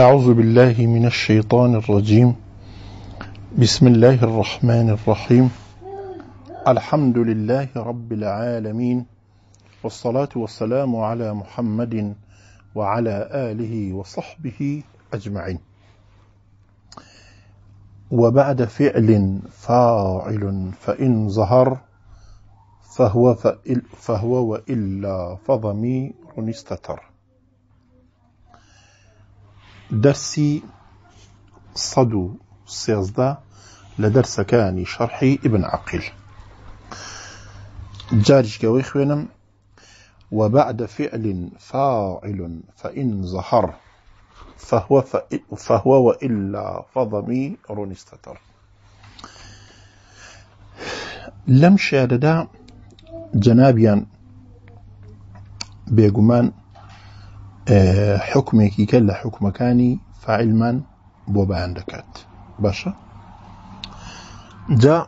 أعوذ بالله من الشيطان الرجيم بسم الله الرحمن الرحيم الحمد لله رب العالمين والصلاة والسلام على محمد وعلى آله وصحبه أجمعين وبعد فعل فاعل فإن ظهر فهو, فهو وإلا فضمير استتر درسي صدو سيزدا لدرس كاني شرحي ابن عقيل جارج كويخوينم وبعد فعل فاعل فإن ظهر فهو, فهو وإلا فضمير استتر لم شاددا جنابيان بيقومان آه، حكمك كلا حكم كاني فعیلمان من بەیان دەکات باشە جا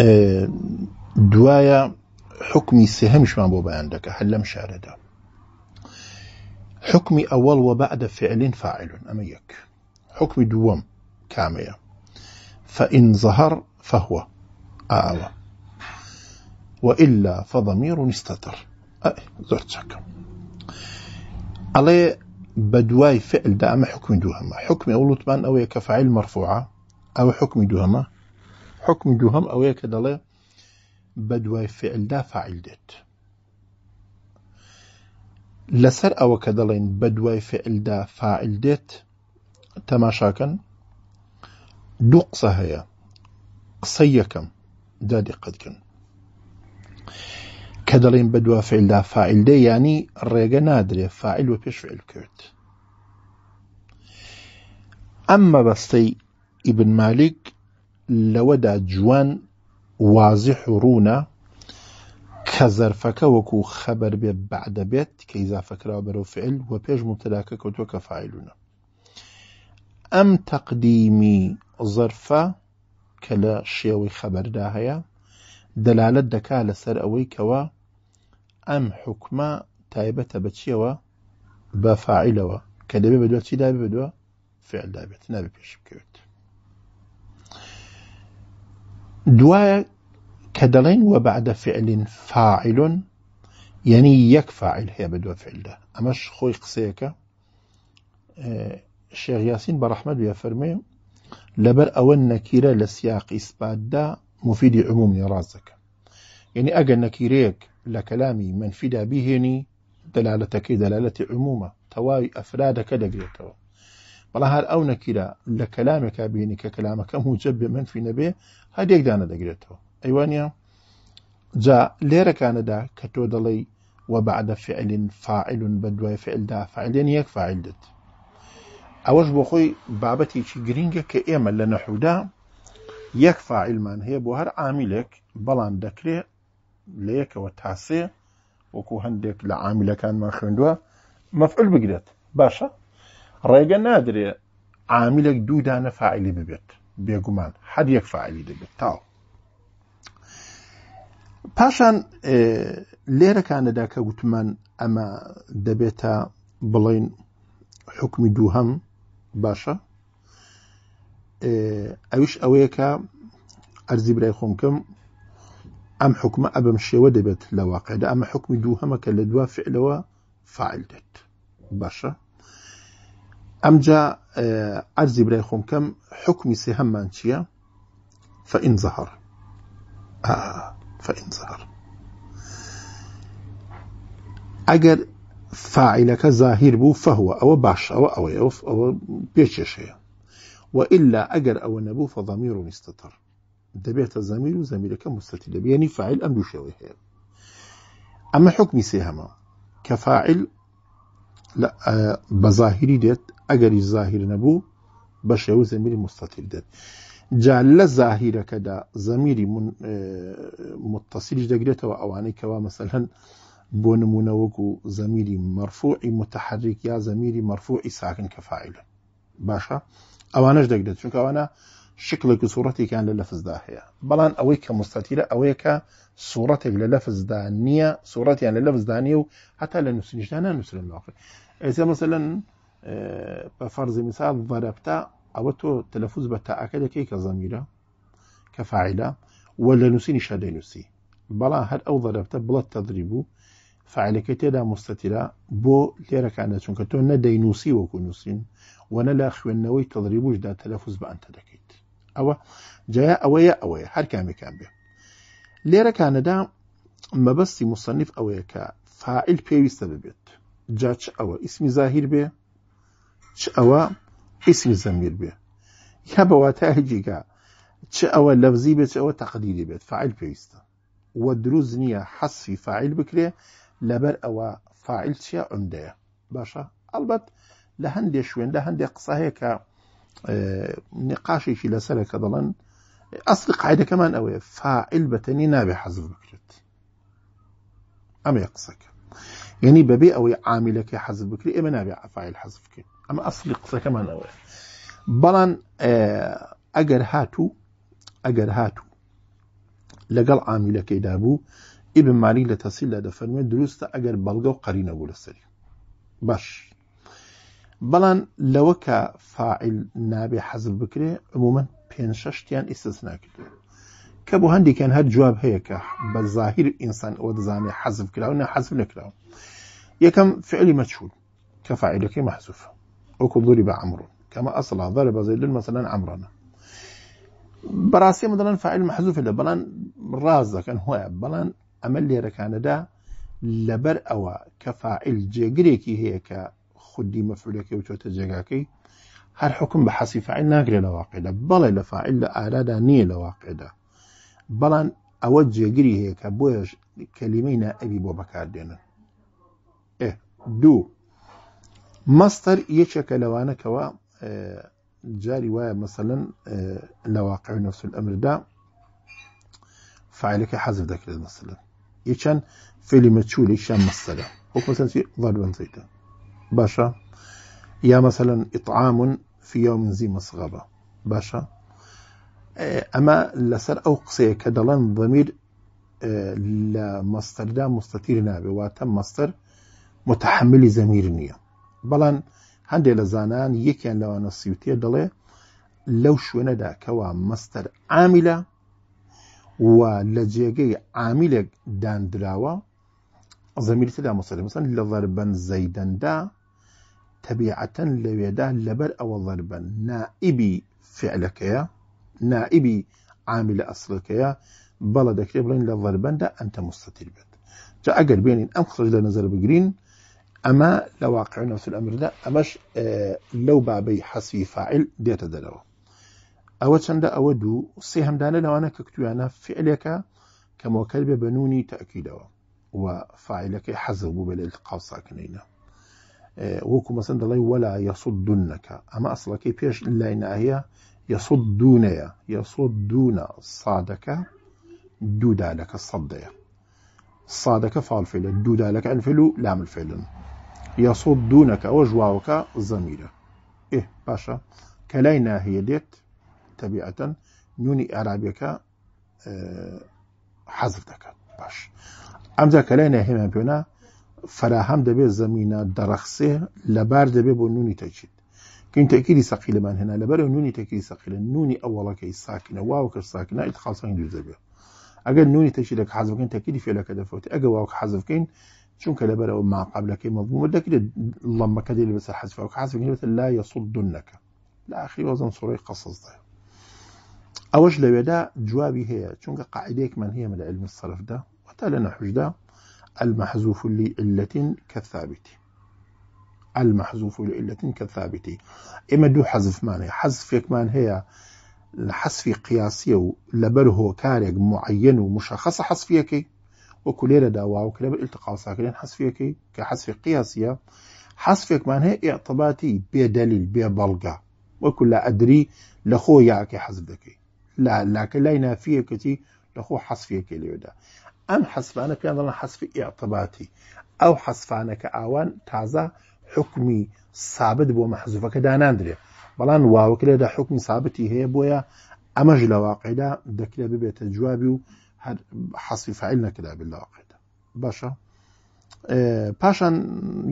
آه، دوايا حكمي سهمش بۆ بوبا عندك حلا لەم حكمي أول وبعد فعل فاعل أميك حكمي حكم دوم كامية فإن ظهر فهو آوى وإلا فضمير استتر أي زرت شكا على بدواي فعل دائما حكم دوهما حكم حکمی وڵوتمان أو کە مرفوعة أو حكم حکمی حكم دوهم أو ئەوەیە کە دەڵێ بە دوای فعلدا فعیل دێت أو ئەوە بدواي فعل بە دوای فعلدا فعیل دێت تەماشاکەن دوو كم دادي قسە کە بدوا فعل دا فاعل دي يعني ڕێگە نادرێ فاعل و فعل کرد اما مەبەستەی ابن مالك لودا جوان واضح رونا كزر فكا وكو خبر خەبەر بعد بيت كي اذا فكرا برو فعل و پێش مبتەداکە کەوتوە کە فعلونە ئەم تەقدیمی زەرفە کە لە دەلالت دەکا لەسەر ئەوەی کەوە ئەم حکمە تایبەتە بەچیەوە بە فاعیلەوە کە دەبێ بەدووە چی دابێ بەدووە فعلدا بێت نابێ پێش بکەوێت دوایە کە دەڵێن وە بەعدە فعلین فاعلون یعنی یەک فاعل هەیە بە دووە فعلدا ئەمەش خۆی قسەیەەکە شێغیاسین بە ڕەحمەد وە فەرمێ لەبەر ئەوە نەکیرە لە سیاق ئیسپاتدا مفیدی عمومی ڕاز دەکەن یعنی ئەگەر نەکیرەیەک لە کەلامی منفیدا بیهێنی دەلالەتەکەی دەلالەتی عمومە تەواوی ئەفرادەکە دەگرێتەوە بەڵا هەر ئەو نەکیرا لە کەلامێکا بینی کە کەلامەکەم هوچە بێ منفی نەبێ هەدێکدانە دەگرێتەوە ئەیوانە جا لێرەکانەدا کە تۆ دەڵێی وبعد فعل فاعل بدوای فعلدا فعلێن یەک فاعلدت ئەوەش بۆ خۆی بابەتێکی گرینگە کە ئێمە لە نەحودا یەک فعیلمان هەیە بۆ هەر ئامیلێک بەڵام دەکرێت لە یەکەوە تاسێ وەکو هەندێک لە عامیلەکانمان خوێندووە مەفعل بگرێت باشە ڕێگە نادرێ عامیلێک دوو دانە فعیلی ببێت بێگومان هەر یەک فعیلی دەبێت تاو پاشان لێرەکانەدا کە گوتمان ئەمە دەبێتە بڵین حکمی دوو هەم باشە ئەوش آه، ئەوەیە کە ئەرزی برای خۆم بکەم ئەم حکمە ئەبم شێوە دەبێت لە واقعدا ئەمە حکمی دوو هەمەکە لە دوا فعلەوە فعل دێت باشە ئەمجا ئەرزی آه، برای خۆم کەم حکمی سێ هەممان چییە فەئین زەهر آه، فەئین زەهر ئەگەر فاعلەکە زاهیر بوو فەهوە ئەوە باش ئەوە ئەوەیە ئەوە پێچێشەیە وإلا أجر أو نبو فضمير استتر دبيت الزميل زميلك مستتر يعني فاعل أم يشوي أما حكم سيهما كفاعل لا آه، بظاهري ديت أجر الظاهر نبو بشيو زميل مستتر ديت جعل ظاهر كدا زميل من آه، متصل دقريته وأواني كوا مثلا بون وكو زميل مرفوع متحرك يا زميل مرفوع ساكن كفاعل باشا ئەوانش دەگرێت چونکە ئەوانە شکلێک و سوورەتێکیان لە لەفزدا هەیە بلان ئەوەی کە مستەتیرە ئەوەیەکە سوورەتێک لە لەفزدا نییە سوورەتیان لە لەفزدانە و هەتا لە نووسنیشدانە نووسن لاقی ئێستا مەمثلەن اه، بە فەرزی مثال ڤەرەبتا ئەوە تۆ تەلەفوز بە تاعاکە دەکەی کە زەمیرە کە فعیلا وە لە نووسینی شەدەی نووسی بلا هەر ئەو ڤەرەبتە بڵەت تەدری بوو فعلەکە تێدا مستەتیرا بۆ لێرەکانە چونکە تۆ نەدەی نووسی وەکو نووسین وەنە لا خوێندنەوەی تەڵریبوشدا تەلەفوز بەانتە دەکەیت ئەوە جیا ئەوەیە ئەوەیە هەر کامێکان بێ لێرە کانەدا مەبەستی مصنف ئەوەیە کە فائل پێویستە ببێت جاچ ئەوە ئیسمی زاهیر بێ چ ئەوە ئیسمی زەمیر بێ یا بەواتەهجیگا چ ئەوە لەفزی بێت ئەوە تەقدیری بێت فعیل پێویستە وە دروست نییە حەسی فعیل بکرێ لەبەر ئەوە فعیل چیە عمدەیە باشە ئەلبەت لە هەندێک شوێن لە هەندێک قسەهەیەکە نقاشێکی لەسەرە کە دەڵەن ئەسل قاعدەکەمان ئەوەیە فائل بەتەنی نابێ حەزف بکرێت ئەمێ قسەکە یعنی بەبێ ئەوەی عامیلەکە حەزف بکری ئێمە نابێ ئەفاعل حەزف بکەین ئەمە ئەسلی قسەکەمان ئەوەیە بەڵام ئەگەر هاتوو ئەگەر هاتوو لەگەڵ عامیلەکەیدا بوو ئیبماری لە تەسیل لە دەفەرمێت دروستە ئەگەر بەڵگە و قەرینە بوو لەسەری باش بەڵام لەوە کە فائل نابێ حەزب بکرێ عمومەن پێنج شەشتیان ئیسس ناکردێ کە بۆ هەندێکیان هەر جواب هەیە کە بە زاهر ئینسان ئەوە دەزانێ حەزب کراون نە حەزب نکراون یەکەم فعلی مەچول کە فائلەکەی مەحزوف وەکو دووری بە ئەمرون کەمە ئەسڵا دەرە بەزەی لن مەسەلەن ئەمرانە بەڕاستی مدەڵەن فعل مەحزوفە لە بەڵان ڕاز دەکەن هۆیە بەڵان ئەمە لێرەکانەدا لەبەر ئەوە کە فائل جێگرێکی هەیە کە خودی مەفولەکەی و چۆتە جێگاکەی هەر حکم بە حەسیفعیل ناگرێ لە واقعدا بەڵێ لە فعیل لە ئارادا نییە لە واقعدا بەڵام ئەوە جێگیری هەیە کە بۆیش کەلیمەی نائبی بۆ بەکاردێنن دوو مەستەر یەکێکە لەوانەکەەوە جاری وایە مثلەن لە واقع نفس ئەمردا فعلەکە حەزر دەکرێت مثلن یەچەند فیلی مەچولی شان مەستەرە حکوسەنسی ڵەر بنزیتە باشە یا مەسەەن ئیطعاامون فیۆ منزی مسغەبە باشە ئەمە لەسەر ئەو قسەیە کە دەڵێن بەمیر لە مەستەردا مستەتیر نابێ واتە مەستەر متحملی زەمیر نییە بەڵام هەندێک لە زانان یەکیان لەوانە سیوتێ دەڵێ لەو شوێنەدا کەوا مەستەر ئامیلە و لە جێگەی ئامیلێک دانراوە زەمیرتدا مستەر مەسەن لە ڤەربەن زەیدەندا تبيعة لويدا لبر أو ضربا نائبي فعلك يا نائبي عامل أصلك يا بلدك دكتور بلين دا أنت مستطيل بد جا أقل بين أم خرج لنظر بجرين أما لواقع نفس الأمر ده أمش آه لو بابي حسبي فاعل ديتا دلو أو تشند أو دو صيهم دانا لو أنا ككتوانا فعلك كموكل بنوني تأكيدوا وفاعلك حزبوا بالالتقاء ساكنينه وەکو مەسن دەڵی وەلا یەسود دوونەکە ئەمە ئەسڵەکەی پێش لای ناهەیە یەسود دوونەیە یەسود دوونە سادەکە دوودالەکە سەدەیە سادەکە فالفێلە دوودالەکە ئەلفێل و لاملفێلن یەسود دوونەکە ئەوە ژواوەکە زەمیرە ئێ باشە کە لای ناهەیە دێت تەبیعەتەن نونی عرابیەکە حەزر دەکات باش ئەمجا کە لای ناهێمان پێنا فراهەم دەبێت زمینە دەرەخسێ لبر دەبێت بۆ نونی تجید تەچیت کەین تەکیری سەقیلمان هێنا لەبەر نونی تەکیری سەقیلە نونی اولا ساکنه ئەوڵەکەی ساکنە واوکرد ساکنە ئیتخاسانی دوور دەبێت اگر نونی تجید تەشی لە حەزبکەن تەکیری فێلەکە دەفوت ئەگە واوک حەزبکەین چونکە لەبەرەوە ماقابلەکەی مەضمومە دەکرێت لەمەکە دی لەبەسەر حەزفە و حەزبکەین بێت لا یەسود دونەکە لآخری وەزن سوڕی قەسەزدا ئەوەش لەوێدا جوابی هەیە چونکە من هەیە لە علم الصرفدا وەتا لە حجده المحذوف لعلة كالثابت المحذوف لعلة كالثابت إما دو حذف ماني حذف كمان هي حذف قياسي هو كارك معين ومشخص حذفيك وكلير دواء وكلاب الالتقاء ساكنين حذفيك كحذف قياسية حذف كمان هي اعتباطي بدليل ببلغة وكل أدري لخو يعكي حذفك لا لكن لا ينافيك تي لخو حذف اليودا ئەم حەسفانە پێیان دەڵن حەسفی ئیاقتباتی ئەو حەسفانەکە ئاوان تازە حکمی سابت بۆ مەحزوفەکە داناندرێ بەڵام واوەکە لێدا حکمی سابتی هەیە بۆیە ئەمەش لە واقعیدا دەکرێت ببێتە جوابی و حەسی فعیل نەکرا ب لە واقعدا باشە پاشان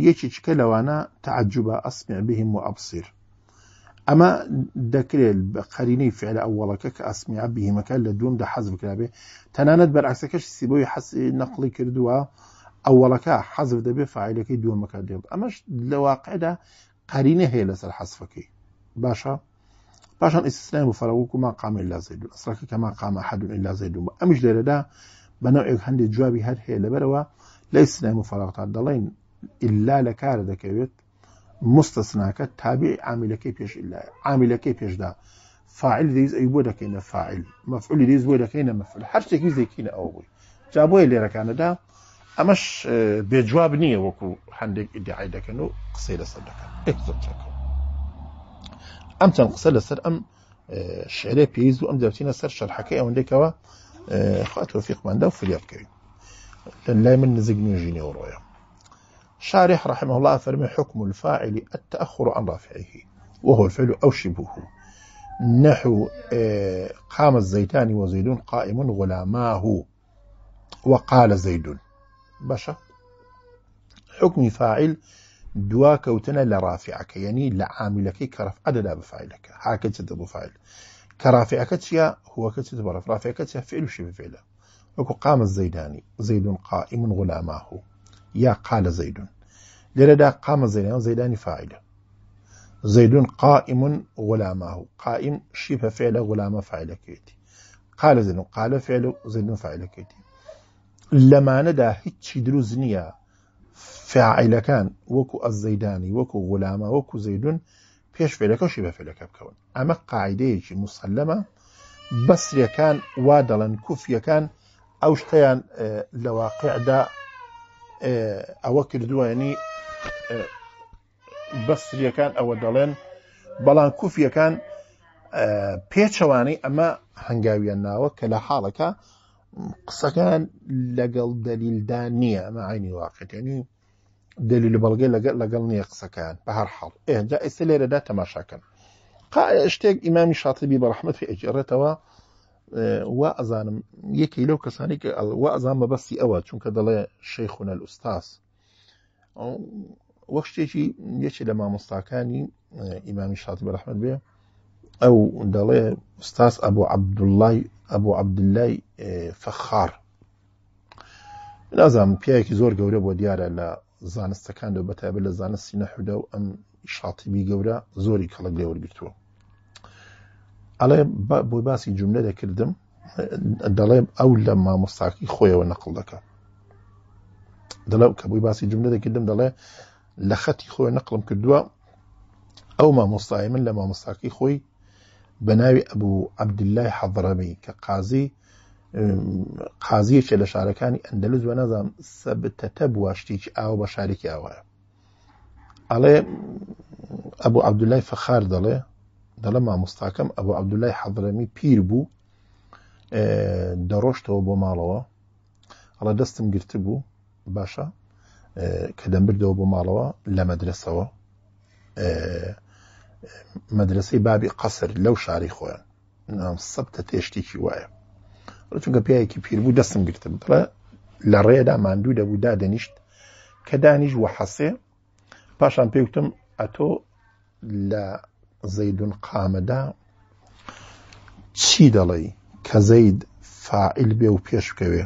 یەکی چکە لەوانە تعجبە ئەسمێ بهیم و ئەبسیر اما ئەمە دەکرێت بە قەرینەی فعلە ئەوڵەکە کە ئەسمیع به مەکان لە دومدا حەز بکرابێ تەنانەت بەرعکسەکەش سیبەوەی حەسی نەقلی کردووە ئەوڵەکە حەزف دەبێت فعلەکەی دووەمەکە دێڵ ئەمەش لە واقعدا قەرینە هەیە لەسەر حەسفەکەی باشە باشان ئیسسلام و فەرەوەکو ما قام الا زید ئەسڕەکە کەما قام احد إلا زید و ئەمش ده بنوع هەندێک جوابی هر هەیە لەبەرەوە لە ئیسلام و فەرەقتا دەڵێن ئللا لە کارە دەکەوێت مستەسناکە تابی عامیلەکەی پێش عامیلەکەی پێشدا فعل دیز ئەی بۆ دەکەینە فعل مەفعولی دیز بۆ دەکەینە مەفعول هەر شتێکی زێکینە ئەو بووی جا بۆیە لێرەکانەدا ئەمەش بێجواب نییە وەکو هەندێک ئیدعای دەکەن و قسەی لەسەر دەکەن ئەم چەند قسە لەسەر ئەم شعرێ پێیز و ئەم دەوتینە سەر شەرحەکەی ئەوەندێکەوە خواتۆفیقماندا و فریاب بکەوین لای من نزیک نوێژینەوە ڕۆیە شارح رحمه الله فرمي حكم الفاعل التأخر عن رافعه وهو الفعل أو شبهه نحو آه، قام الزيتان وزيد قائم غلاماه وقال زيد باشا حكم فاعل دوا كوتنا لرافعك يعني لعاملك كرف أدلا بفاعلك هكذا تدب فاعل كرافعك هو كتدب رافعك تيا فعل شبه فعله وقام الزيداني زيد قائم غلاماه یا قالە زەیدون لێرەدا قامە زەیدان زەیدانی فعیلە زەیدون قائم غلاماه قائم شیفە فعلە غلامە فعلەکەیتی قالە زن و قالە فعل و زەیدون فعلەکەیتی لەمانەدا هیچی دروست نییە فعیلەکان وەکو ئە زەیدانی وەکو غلامە وەکو زەیدون پێش فێلەکەشی بە فێلەکە بکەون ئەمە قاعدەیەکی مسلەمە بەسرەکان وا دەڵەن کوفیەکان ئەو شتیان لە واقعدا ئەوە کردووەنی بەستریەکان ئەوە دەڵێن بەڵام کوفیەکان پێچەوانەی ئەمە هەنگاویان ناوە کە لە حاڵەکە قسەکان لەگەڵ دەلیلدا نییە ئەمە عینی واقعێنی دلیل بەڵگە لەگەڵ لەگەڵ نییە قسەکان بە هەر حڵ ئێجا ئێستا لێرەدا تەماشاکەن شتێک ئیمامی شاتبی بەڕحمەت پێ ئەجێڕێتەوە وا ئەزانم یەکی لەو کەسانی کە وا ئەزان مەبەستی ئەوە چونکە دەڵێ شەیخونە ئوستاس وەک شتێکی یەکی لە مامۆستاکانی ئیمامی شاتی بەرەحمد بێ ئەو دەڵێ ئوستاس ئەبوو عەبدوڵای ئەبوو عەبدلای فەخار نازانم پیاەکی زۆر گەورە بۆ دیارە لە زانستەکان دە بەتابێت لە زانستی نەحودا و ئەم شاتیبی گەورە زۆری کەڵک لێوەرگتووە ئەڵێ بۆی باسی جملە دەکردم دەڵێم ئەو لە مامۆستاکی خۆیەوە نەقل دەکات دەڵێ کە بووی باسی جملە دەکردم دەڵێ لە خەتی خۆی نەقلم کردووە ئەو مامۆستای من لە مامۆستاکی خۆی بەناوی ئەبوو عەبدلای حەضڕەمی کە قازی قازیەکە لە شارەکانی ئەندەلوز وە نەزانام سەبتەتە بواشتێکی ئاوە بە شارێکی ئاوایە ئەڵێ ئەبوو عەبدلای فەخار دەڵێ دەڵە مامۆستاکەم ئەوە عبدولای حەضرەمی پیر بوو دەڕۆشتەوە بۆ ماڵەوە ئەڵە دەستم گرت بوو باشە کە دەمبردەوە بۆ ماڵەوە لە مەدرسەوە مەدرسەی بابی قەسر لەو شاری خۆیان نام سەبتە تێشتێکی وایە چونکە پیاەکی پیر بوو دەستم گرتم بڵە لە ڕێدا ماندوو دەبوو دادەنیشت کە دانیش وە حەسێ پاشان پێوتم ئەتۆ لە زەیدون قامەدا چی دەڵێ کە زەید فائیل بێ و پێشکەوێ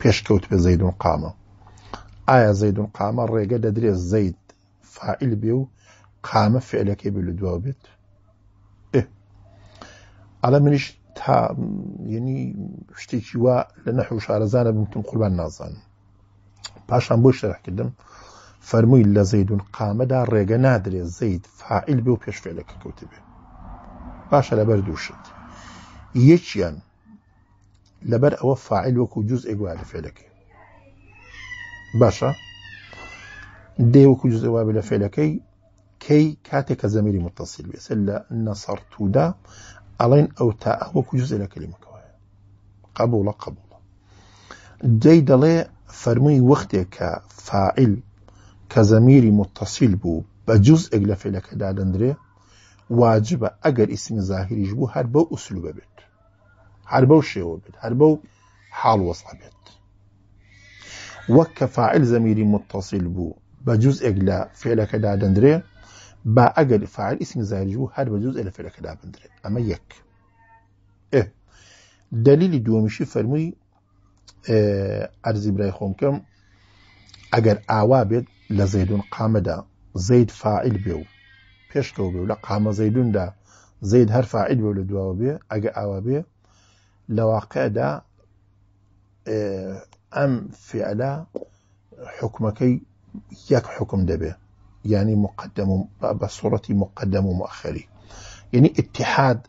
پێشکەوت بێ زەیدون قامە ئایا زەیدون قامە ڕێگە دەدرێت زەید فائیل بێ و قامە فعلەکەی بێ لە دوا بێت ئەلە منیش تا یعنی شتێکی وا لە نەحو شارەزانە بمتم قوربان نازانم پاشان بۆ شەرح کردم فەرمووی لە زەیدون قامەدا ڕێگە نادرێت زەید فائیل بێ و پێشفێلەکە کەوتبێ باشە لەبەر دووشت یەکیان لەبەر ئەوە فائیل وەکو جوز ئێگووار لە فێلەکەی باشە دێوەکو جزەوا لە فێلەکەی کەی کاتێک کە زەمیری متصل بێ لە نەسەر تودا ئەڵێن ئەو تا ئەوەکو جزێ لە کللیمەکەوەە قبوڵە قبوڵە دەی دەڵێ فەرمووی وەختێک کە فائیل کە متصل بو بجزء بە جزئێک لە فعلەکەدا دەندرێ واجبە ئەگەر ئیسمی زاهریش بوو هەر بەو ئوسلو ببێت هەر بيت شێوە بێت هەر بو حاڵ وەسڵ بێت وەک کە فائل زەمیری متصیل بوو بە جزئێک لە فعلەکەدا دەندرێ با ئەگەر فعل ئیسمی زاهریش بوو هەر بە جزئێ لە فعلەکەدا بندرێت ئەمە یەک دلیلی دووەمیشی فەرمووی ئەرزی برای خۆمکەم ئەگەر ئاوا لزيدون قام دا زيد فاعل بيو و تو بيو لقام زيدون دا زيد هر فاعل بيو لدوا بيو اگا اوا بيو لواقع دا ام فعلا حكمكي يك فعلا دا بيو يعني مقدم بصورة مقدم ومؤخري يعني اتحاد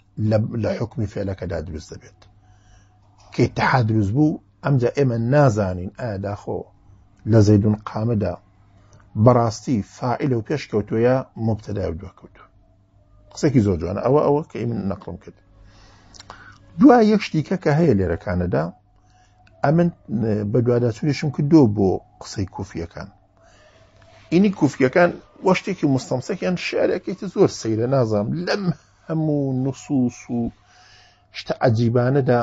لە حکمی فعلەکەدا دروست دەبێت کە اتحاد دروست بوو ئەمجا ئێمە نازانین ئایا داخۆ لە بەڕاستی فائل و پێشکەوتوە مبتەدای و دوکەوتو قسێکی زۆر جوانە ئەوە ئەوە کە من نەقڵم کرد دوای یەک شتیکە کە هەیە لێرەکانەدا ئەمن بە دوواداچونیشم کردو بۆ قسەی کوفیەکان ئینی کوفیەکان وە شتێکی مستەمسەکیان شارێکێکی زۆر سەیرە نازام لەم هەموو نوسوس و شتە عجیبانەدا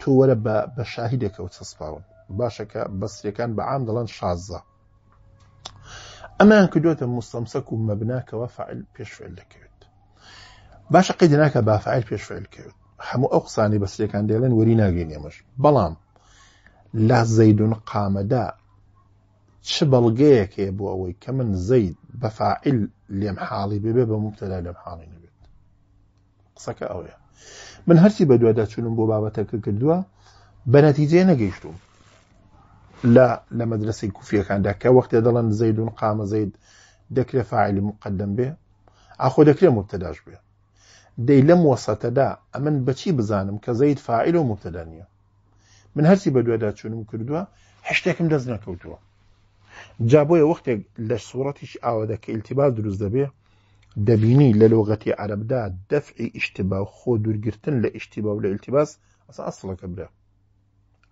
تۆ وەرە بە شاهیدێکە و چەسپاون باشەکە بەسرەکان بە عام دەڵەن شازە ئەمان کردوتە مستەمسەک و مەبناکەوە فعل پێشفعل دەکەوێت باشە قید ناکە بافعل پێشفعل کەوێت هەموو ئەو قسانی بەسرەکان دێڵێن وەری ناگەینێمەش بەڵام لا زەیدون قامەدا چ بەڵگەیەک هەیە بۆ ئەوەی کە من زەید بەفاعل لێم حاڵی ببێ بە مبتەلا لەم حاڵی نبێت قسەکە ئەوەیە من هەرچی بە دووادا چونم بۆ بابەتەکە کردووە بە نەتیجێ نەگەیشتوم لا لە مەدرسی کوفیەکاندا کە وەختێ دەڵەن زەیدون قامە زەید دەکرێت فعلی مقدم بێ ئاخۆ دەکرێت مبتەداش بێ دەی لەم وەسەتەدا ئەمن بەچی بزانم کە زەید فعیل و مبتەدا نیە من هەرسی بە دوێدا چونم کردووە هەشتێکم دەست نەکەوتووە جا بۆیە وەختێک لە سوورەتیش ئاوادەکە ئیلتیباس دروست دەبێ دەبینی لە لۆغەتی عەربدا دەفعی ئیشتبا خۆ دوورگرتن لە ئیشتیبا و لە ئیلتیباس ئەسا ئەسڵەکە برێ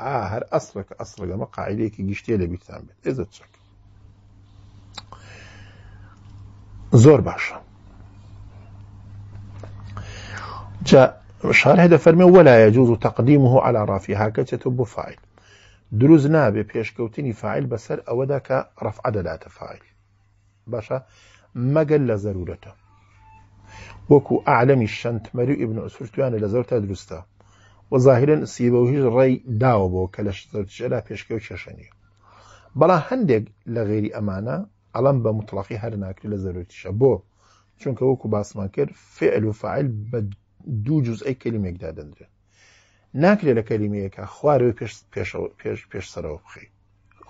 آه هر أصلك أصلك ما قاعديك گشتێ لە بیرتان بێت ئێزە چک زۆر باشە جا شار هەدە فەرمێ ولا يجوز تقديمه على ڕافی هاکەچێتە بۆ فاعل دروز نابێ پێشکەوتنی فیل فاعل بسر او ڕفع دەداتە فیل باشە مەگەل لە زەرورەتە ضرورته وكو اعلم الشنت مريو ابن لە زەر تا وەظاهرن سیبە و هیچ ڕێی داوە بۆ کە لە شەرا پێشکەوت چێشەنیە بەڵام هەندێک لە غێری ئەمانە ئەڵم بە مطلقی هەر ناکرد لە زەرتیشە بۆ چونکە وەکو باسمان کرد فعل و فعل بە دوو جزئی کللیمێکدا دەدرێت ناکرێت لە کەلیمەیەەکە خوارەوە پێش پێشسەرەوە بخی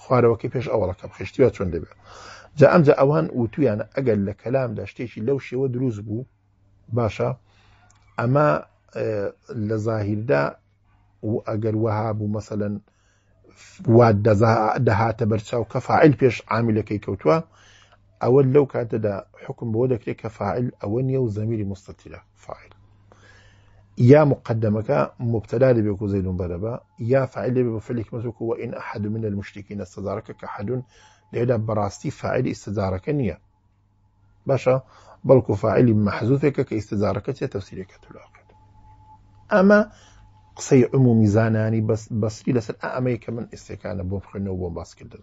خوارەوەکی پێش ئەوڵەکە بخشتیوە چۆن دەبێت جا ئەمجا ئەوان وتویانە ئەگەر لە کەلامدا شتێکی لەو شێوە دروست بوو باشە ئەمە اه، لە دا و اگر وهابو مثلا واد وا دەهاتە بەرچاو کە فعیل پێش عامیلەکەی کەوتووە ئەوە لەو کاتەدا حکم بۆ دەکرێت کە فعیل ئەوە نیە و زەمیری مستەتیرە فعیل یا مقدمەکە مبتدا بيكو زيد زەیدون يا فاعل فعیل لێ بە فلێک مەزوک و من المشتێکی استزارك كحد حدون براستي فاعل استزارك نيا باشا باشە بەڵکو فعیلی كاستزارك کە تلاقي اما قسەی عمومی بس بس لەسەر ئەمەی اما من استكان بوم خنو بوم باسکردن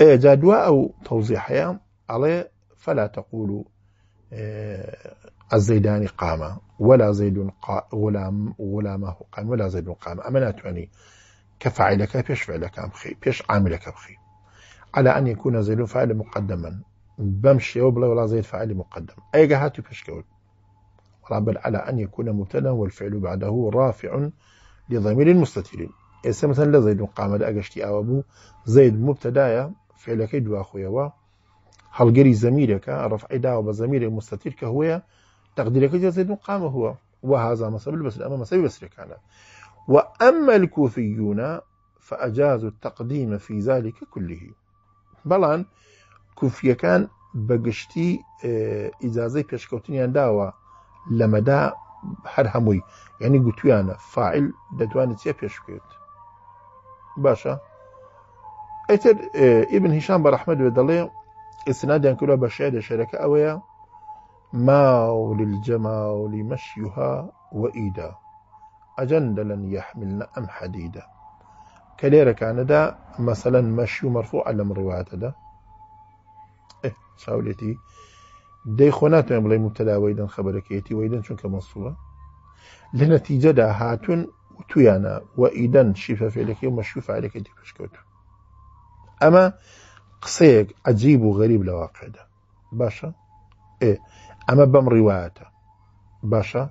إيه، جا دووە ئەو تەوزیحەیە على فلا تەقول و آه، الزيدان قام ولا زيد قا ولا ولا ما هو قام ولا زيد قام أما ناتواني كفاعلك بيش فعلك خي بيش عاملك بخي على أن يكون زيد فاعل مقدما بمشي وبلا ولا زيد فاعل مقدم أي جهات بيش قول راه بل على أن يكون مبتدا والفعل بعده رافع لضمير مستتر ئێستا مثلا لە قام قامەدا او ابو زيد زەید فعل كيد دواخۆیەوە هەڵگەری زەمیرەکە ڕفعی داوە بە زەمیرە مستتیر کە هوەیە تەقدیرەکە جە زيد قام هو وهذا مسبل بس أما مسبل بس كان وأما الكوفيون فأجازوا التقديم في ذلك كله بلان كوفيا كان بقشتي آه، إجازة بيشكوتين داوا لەمەدا هەر هەمووی یعنی گوتویانە فائل دەتوانێت چێ پێش بکەوێت باشە ئەتر اه، ئیبن هیشان بە ڕحمەد وێ دەڵێ ئسنادیان کورە بە شێ دەشێرەکە ئەوەیە ماول الجماول مشيها وئیدا يحملن لەن يحملنا كليرا كان دا مثلا مشيو مرفوع على مەرفوع دا إيه صاوليتي دەی خۆ ناتوانێن بڵێ متەلاوەیدن خبرەکەیەتی وەیدن چونکە مەسووە لە نەتیجەدا هاتوون تویانە وە ئیدەن شیفە فێلەکەی مەشوو فعلەکەی پشکەوت ئەمە قسەیەک عجیب و غەریب لە واقعدا باشە ئێ ئەمە بەم ڕیواەتە باشە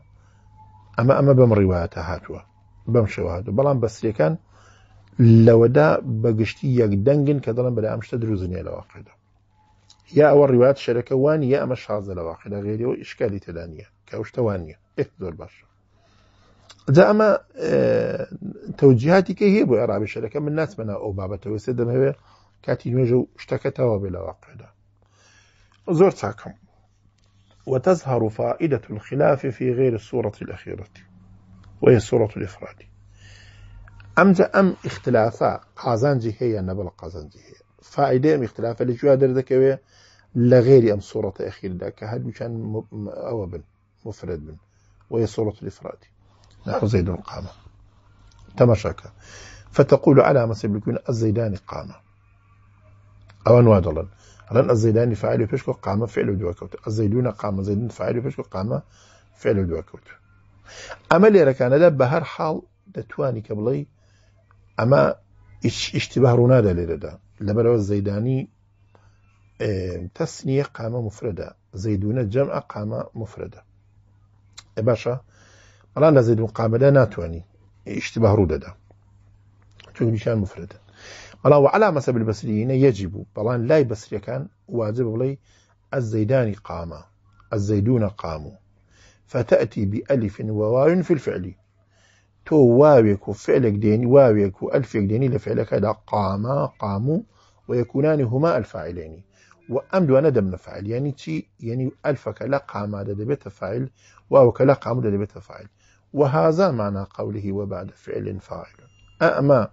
ئەمە ئەمە بەم ڕیواەتە هاتووە بەم شێوهات و بەڵام بەسریەکان لەوەدا بەگشتی یەک دەنگن کە دەڵم بەدا ئەم شتە دروزنیە لە واقعدا یا ئەوە ڕیوات شەرەکەوانی یا ئەمە شازە لە واقعدا غێریەوە توانية تدانە إيه، کەوشتەوانە زۆر باشە جا ئەمە آه، تەوجیهاتیکە هەیە بۆ عێرابی شەرەکە من ناتمەنا منا أو بابا دەمەوێت دم نوێژە كاتي شتەکە تەوا بێ لە واقعدا زۆر وتظهر فائدة الخلاف في غير الصورة الأخيرة وهي الصورة الإفرادي أم أم اختلافا قازانجي هي نبل قازانجي هي فائدەم مختلفة لە جووا دەردەکەوێ لە غێری ئەم سوورەتە ئەخیردا کە هەردووچان ئەوە بن مفرد بن وهي صورة الإفراد نحو زيد قام تمشك فتقول على مسبب يكون الزيدان قام أو أنواد الله الآن الزيدان فاعل وبيشكو قام فعل دواكوت الزيدون قام زيدون فاعل وبيشكو قام فعل دواكوت أما اللي ركان ده بهر حال دتواني كبلي أما اشتباه رونادا لردا لبرو الزيداني آه، تسنية قامة مفردة زيدون جمع قامة مفردة إيه باشا بلان لزيدون قامة لا ناتواني اشتباه رودة دا چون نشان مفردة بلان وعلى مسب البسريين يجب بلان لا بصري كان واجب بلي الزيداني قامة الزيدون قاموا فتأتي بألف وواو في الفعل تو واويك فعلك فعلێک واويك ألفك و لفعلك هذا قام قاموا ويكونان هما الفاعلين وأمد وندم دوانە يعني تي يعني ألفك ئەلفەکە لە دبيت فاعل فیل واوەکە قام قامودە دەبێتە وهذا معنى قوله وبعد فعل فاعل أما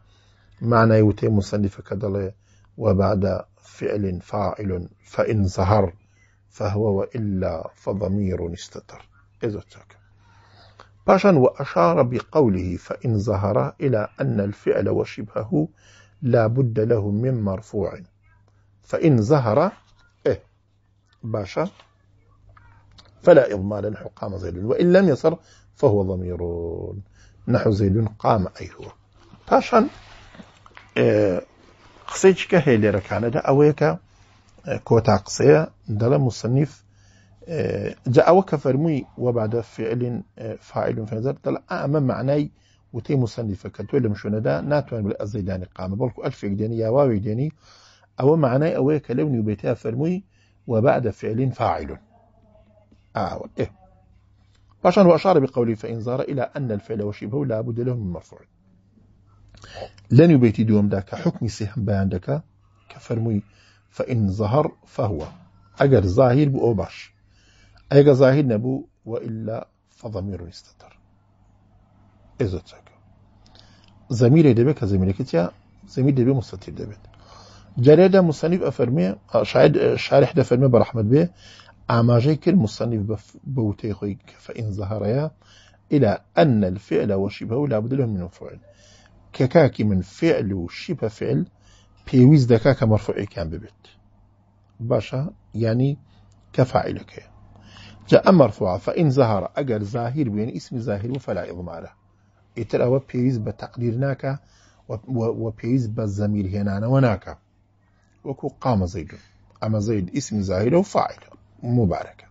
معنى يوتي مصنف كدل وبعد فعل فاعل فإن ظهر فهو وإلا فضمير استتر إذا تشكر باشا وأشار بقوله فإن ظهر إلى أن الفعل وشبهه لا بد له من مرفوع فإن ظهر إيه باشا فلا إضمال نحو قام زيد وإن لم يصر فهو ضمير نحو زيد قام أي هو باشا إيه قسەی چکە أويك إيه، كوتا قصية دل مصنف جاء فرمي وبعد فعل آه، فاعل فنزل طلع اما معناي وتي مصنفه كتولي مشونا شندا ناتوان بالازيدان قام بلكو الف يديني يا واو يديني او معناي او كلمني بيتها فرمي وبعد فعل فاعل اه ايه باشان واشار بقوله فان زار الى ان الفعل وشبهه لا بد له من مرفوع لن يبيتي دوم داك حكم سهم بيان داك كفرمي فان ظهر فهو اجر ظاهر بأوباش أيجا ظاهر نبو والا فضمير يستتر ازو تشاكا ضمير دبك ضمير كتيا ضمير دبي مستتر دبت جريده مصنف افرمي شاعر شارح دفرمي برحمت به أماجي كل مصنف بەوتەی خۆی فەئین زەهڕەیە إلى أن الفعل وشبهه لا بد له من فعل ككاكي من فعل وشبه فعل بيويز دكاكا مرفوع كان ببت باشا يعني كفاعلك يعني. جاء مرفوع فإن ظهر أجر ظاهر بين اسم ظاهر فلا إضماره إتر أو بيز بتقدير ناكا وبيز بالزمير هنا وناكا وكو قام زيد أما زيد اسم ظاهر وفاعل مباركة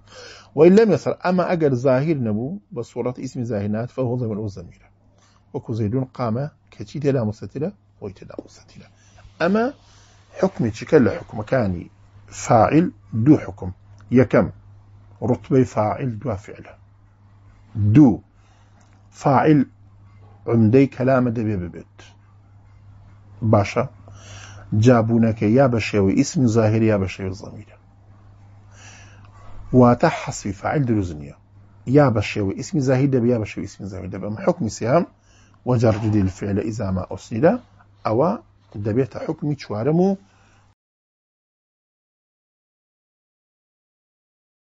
وإن لم يصر أما أجر ظاهر نبو بصورة اسم ظاهرات فهو ضمير الزمير وكو زيد قام كتي تلا مستتلة ويتلا مستتلة أما حكم تشكل حكم كاني فاعل دو حكم يكم رتبه فاعل دو فعل دو فاعل عمدي كلام دبي ببيت باشا جابونك يا بشوي اسم ظاهر يا بشوي ضمير شێوە في فاعل دروزنيا يا بشوي اسم ظاهر دبي يا بشوي اسم ظاهر دبي حكم شێوە ئیسمی زاهر الفعل اذا ما وەجارجدی الفعلە دبيت ئۆسیدا ئەوە